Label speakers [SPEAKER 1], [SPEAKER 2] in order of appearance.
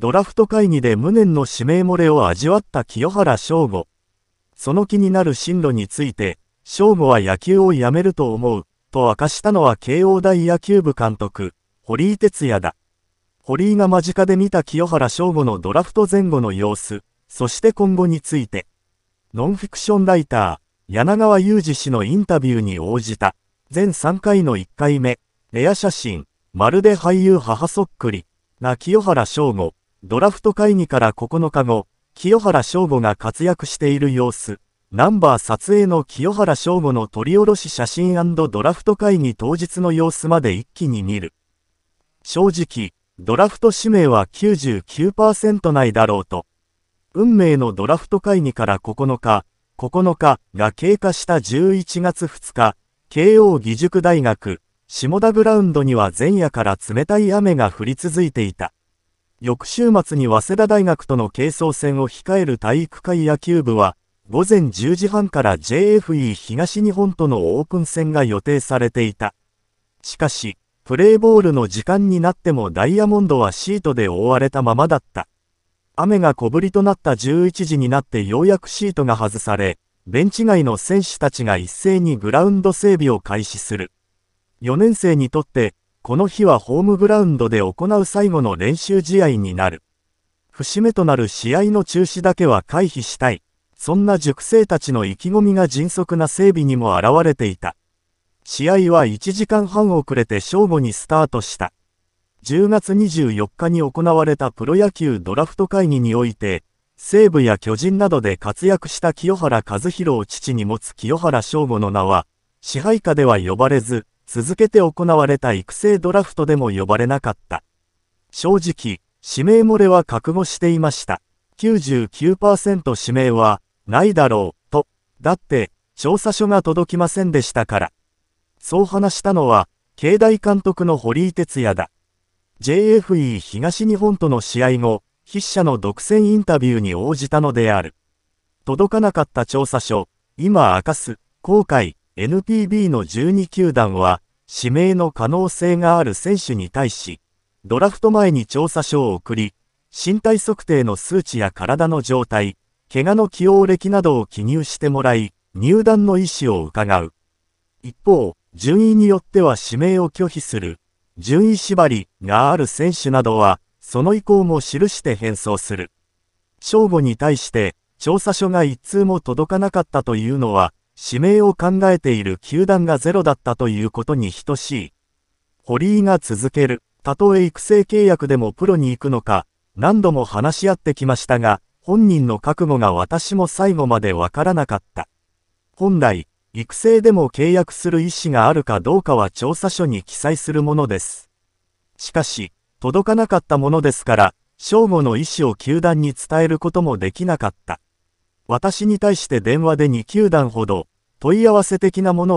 [SPEAKER 1] ドラフト会議で無念の指名漏れを味わった清原翔吾。その気になる進路について、翔吾は野球をやめると思う、と明かしたのは慶応大野球部監督、堀井哲也だ。堀井が間近で見た清原翔吾のドラフト前後の様子、そして今後について、ノンフィクションライター、柳川雄二氏のインタビューに応じた、全3回の1回目、レア写真、まるで俳優母そっくり、な清原翔吾。ドラフト会議から9日後、清原翔吾が活躍している様子、ナンバー撮影の清原翔吾の撮り下ろし写真ドラフト会議当日の様子まで一気に見る。正直、ドラフト指名は99%ないだろうと。運命のドラフト会議から9日、9日が経過した11月2日、慶応義塾大学、下田グラウンドには前夜から冷たい雨が降り続いていた。翌週末に早稲田大学との係争戦を控える体育会野球部は、午前10時半から JFE 東日本とのオープン戦が予定されていた。しかし、プレーボールの時間になってもダイヤモンドはシートで覆われたままだった。雨が小降りとなった11時になってようやくシートが外され、ベンチ外の選手たちが一斉にグラウンド整備を開始する。4年生にとって、この日はホームグラウンドで行う最後の練習試合になる。節目となる試合の中止だけは回避したい。そんな塾生たちの意気込みが迅速な整備にも現れていた。試合は1時間半遅れて正午にスタートした。10月24日に行われたプロ野球ドラフト会議において、西武や巨人などで活躍した清原和弘を父に持つ清原正吾の名は、支配下では呼ばれず、続けて行われた育成ドラフトでも呼ばれなかった。正直、指名漏れは覚悟していました。99%指名は、ないだろう、と。だって、調査書が届きませんでしたから。そう話したのは、境内監督の堀井哲也だ。JFE 東日本との試合後、筆者の独占インタビューに応じたのである。届かなかった調査書、今明かす、後悔、NPB の12球団は、指名の可能性がある選手に対し、ドラフト前に調査書を送り、身体測定の数値や体の状態、怪我の起用歴などを記入してもらい、入団の意思を伺う。一方、順位によっては指名を拒否する、順位縛りがある選手などは、その意向も記して返送する。正午に対して、調査書が一通も届かなかったというのは、指名を考えている球団がゼロだったということに等しい。堀井が続ける。たとえ育成契約でもプロに行くのか、何度も話し合ってきましたが、本人の覚悟が私も最後までわからなかった。本来、育成でも契約する意思があるかどうかは調査書に記載するものです。しかし、届かなかったものですから、正午の意思を球団に伝えることもできなかった。私に対して電話で2球団ほど問い合わせ的なものを